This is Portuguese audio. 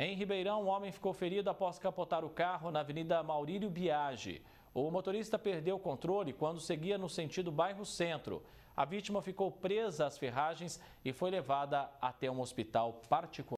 Em Ribeirão, um homem ficou ferido após capotar o carro na Avenida Maurílio Biagi. O motorista perdeu o controle quando seguia no sentido bairro Centro. A vítima ficou presa às ferragens e foi levada até um hospital particular.